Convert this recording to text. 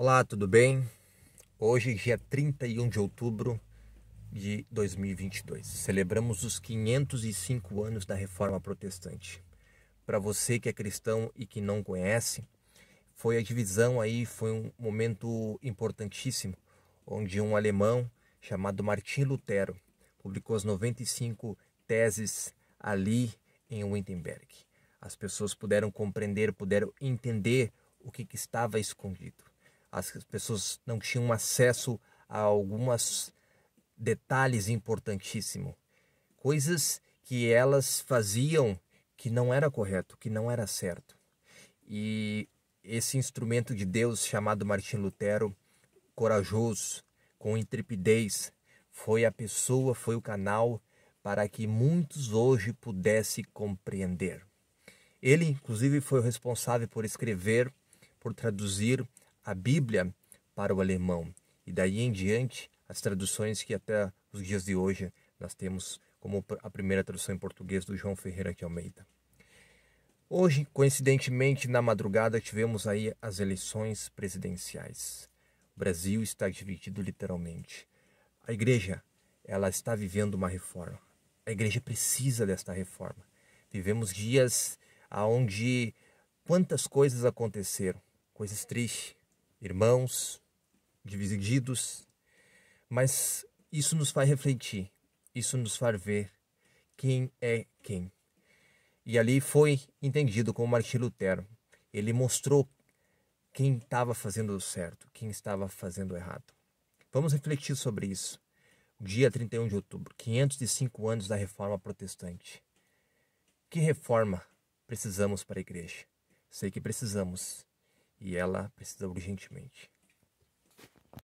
Olá, tudo bem? Hoje, dia 31 de outubro de 2022, celebramos os 505 anos da Reforma Protestante. Para você que é cristão e que não conhece, foi a divisão aí, foi um momento importantíssimo, onde um alemão chamado Martin Lutero publicou as 95 teses ali em Wittenberg. As pessoas puderam compreender, puderam entender o que, que estava escondido as pessoas não tinham acesso a alguns detalhes importantíssimos, coisas que elas faziam que não era correto, que não era certo. E esse instrumento de Deus chamado Martim Lutero, corajoso, com intrepidez, foi a pessoa, foi o canal para que muitos hoje pudessem compreender. Ele, inclusive, foi o responsável por escrever, por traduzir a Bíblia para o alemão. E daí em diante, as traduções que até os dias de hoje nós temos como a primeira tradução em português do João Ferreira de Almeida. Hoje, coincidentemente, na madrugada tivemos aí as eleições presidenciais. O Brasil está dividido literalmente. A igreja, ela está vivendo uma reforma. A igreja precisa desta reforma. Vivemos dias aonde quantas coisas aconteceram, coisas tristes, irmãos, divididos, mas isso nos faz refletir, isso nos faz ver quem é quem. E ali foi entendido como Martinho Lutero. Ele mostrou quem estava fazendo certo, quem estava fazendo errado. Vamos refletir sobre isso. Dia 31 de outubro, 505 anos da Reforma Protestante. Que reforma precisamos para a igreja? Sei que precisamos e ela precisa urgentemente.